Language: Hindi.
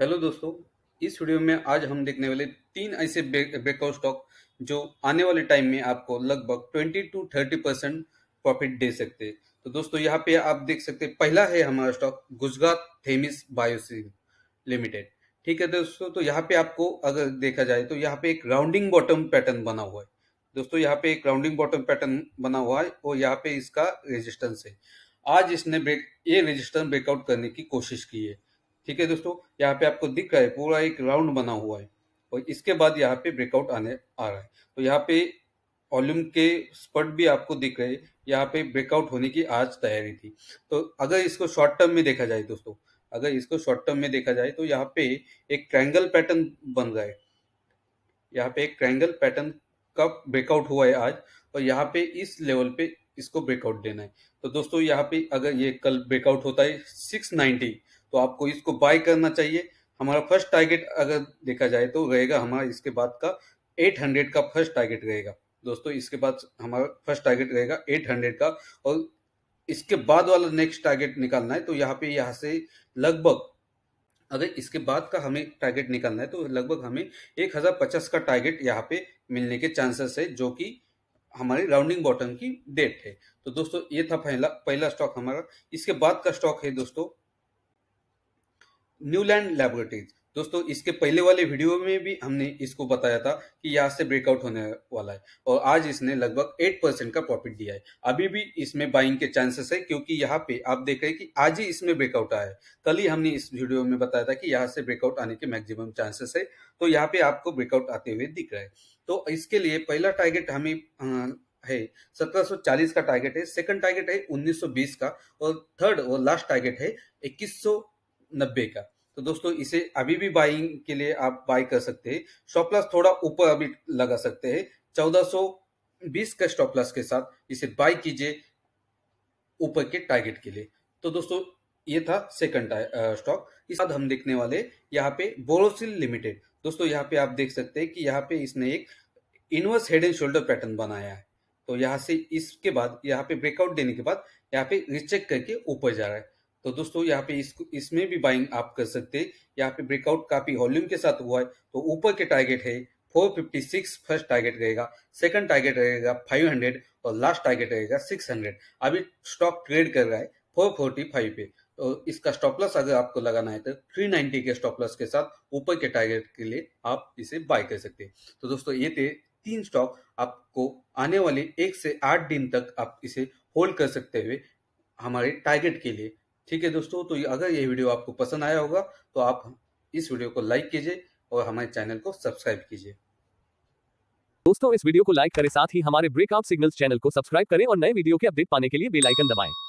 हेलो दोस्तों इस वीडियो में आज हम देखने वाले तीन ऐसे ब्रेकआउट स्टॉक जो आने वाले टाइम में आपको लगभग 20 टू 30 परसेंट प्रॉफिट दे सकते हैं तो दोस्तों यहाँ पे आप देख सकते हैं पहला है हमारा स्टॉक गुजरात थेमिस बायोसिंग लिमिटेड ठीक है दोस्तों तो यहाँ पे आपको अगर देखा जाए तो यहाँ पे एक राउंडिंग बॉटम पैटर्न बना हुआ है दोस्तों यहाँ पे एक राउंडिंग बॉटम पैटर्न बना हुआ है और यहाँ पे इसका रेजिस्टेंस है आज इसने ब्रेक ये रेजिस्टेंस ब्रेकआउट करने की कोशिश की है ठीक है दोस्तों यहाँ पे आपको दिख रहा है पूरा एक राउंड बना हुआ है और इसके बाद यहाँ पे ब्रेकआउट आने आ रहा है तो यहाँ पे वॉल्यूम के स्पट भी आपको दिख रहे यहाँ पे ब्रेकआउट होने की आज तैयारी थी तो अगर इसको शॉर्ट टर्म में देखा जाए दोस्तों अगर इसको शॉर्ट टर्म में देखा जाए तो यहाँ पे एक ट्रैंगल पैटर्न बन रहा है यहाँ पे एक ट्रैंगल पैटर्न का ब्रेकआउट हुआ है आज और यहाँ पे इस लेवल पे इसको ब्रेकआउट देना है तो दोस्तों यहाँ पे अगर ये कल ब्रेकआउट होता है सिक्स तो आपको इसको बाय करना चाहिए हमारा फर्स्ट टारगेट अगर देखा जाए तो रहेगा हमारा इसके बाद का 800 का फर्स्ट टारगेट रहेगा दोस्तों इसके बाद हमारा फर्स्ट टारगेट रहेगा 800 का और इसके बाद वाला नेक्स्ट टारगेट निकालना है तो यहाँ पे यहाँ से लगभग अगर इसके बाद का हमें टारगेट निकालना है तो लगभग हमें एक हजार पचास का टारगेट यहाँ पे मिलने के चांसेस है जो कि हमारी राउंडिंग बॉटम की डेट है तो दोस्तों ये था पहला पहला स्टॉक हमारा इसके बाद का स्टॉक है दोस्तों न्यूलैंड लैबोरेटरीज दोस्तों इसके पहले वाले वीडियो में भी हमने इसको बताया था कि यहाँ से ब्रेकआउट होने वाला है और आज इसने लगभग एट परसेंट का प्रॉफिट दिया है अभी भी इसमें बाइंग के चांसेस है क्योंकि यहाँ पे आप देख रहे हैं कि आज ही इसमें ब्रेकआउट आया है कल ही हमने इस वीडियो में बताया था कि यहाँ से ब्रेकआउट आने के मैक्सिमम चांसेस है तो यहाँ पे आपको ब्रेकआउट आते हुए दिख रहा है तो इसके लिए पहला टारगेट हमें है 1740 का टारगेट है सेकंड टारगेट है 1920 का और थर्ड और लास्ट टारगेट है 2100 नब्बे का तो दोस्तों इसे अभी भी बाइंग के लिए आप बाय कर सकते हैं स्टॉप लॉस थोड़ा ऊपर अभी लगा सकते हैं चौदह बीस का स्टॉप लॉस के साथ इसे बाय कीजिए ऊपर के टारगेट के लिए तो दोस्तों ये था सेकंड स्टॉक इस बाद हम देखने वाले यहाँ पे बोरोसिल लिमिटेड दोस्तों यहाँ पे आप देख सकते हैं कि यहाँ पे इसने एक inverse head and shoulder pattern बनाया है तो यहाँ से इसके बाद यहाँ पे ब्रेकआउट देने के बाद यहाँ पे रिचेक करके ऊपर जा रहा है तो दोस्तों यहाँ पे इसको इसमें भी बाइंग आप कर सकते हैं यहाँ पे ब्रेकआउट काफी वॉल्यूम के साथ हुआ है तो ऊपर के टारगेट है 456 फर्स्ट टारगेट रहेगा सेकंड टारगेट रहेगा 500 और लास्ट टारगेट रहेगा 600 अभी स्टॉक ट्रेड कर रहा है 445 पे तो इसका स्टॉप लॉस अगर आपको लगाना है तो 390 के स्टॉप लॉस के साथ ऊपर के टारगेट के लिए आप इसे बाय कर सकते हैं तो दोस्तों ये थे तीन स्टॉक आपको आने वाले एक से आठ दिन तक आप इसे होल्ड कर सकते हुए हमारे टारगेट के लिए ठीक है दोस्तों तो अगर ये वीडियो आपको पसंद आया होगा तो आप इस वीडियो को लाइक कीजिए और हमारे चैनल को सब्सक्राइब कीजिए दोस्तों इस वीडियो को लाइक करें साथ ही हमारे ब्रेकआउट सिग्नल्स चैनल को सब्सक्राइब करें और नए वीडियो के अपडेट पाने के लिए बेल आइकन दबाएं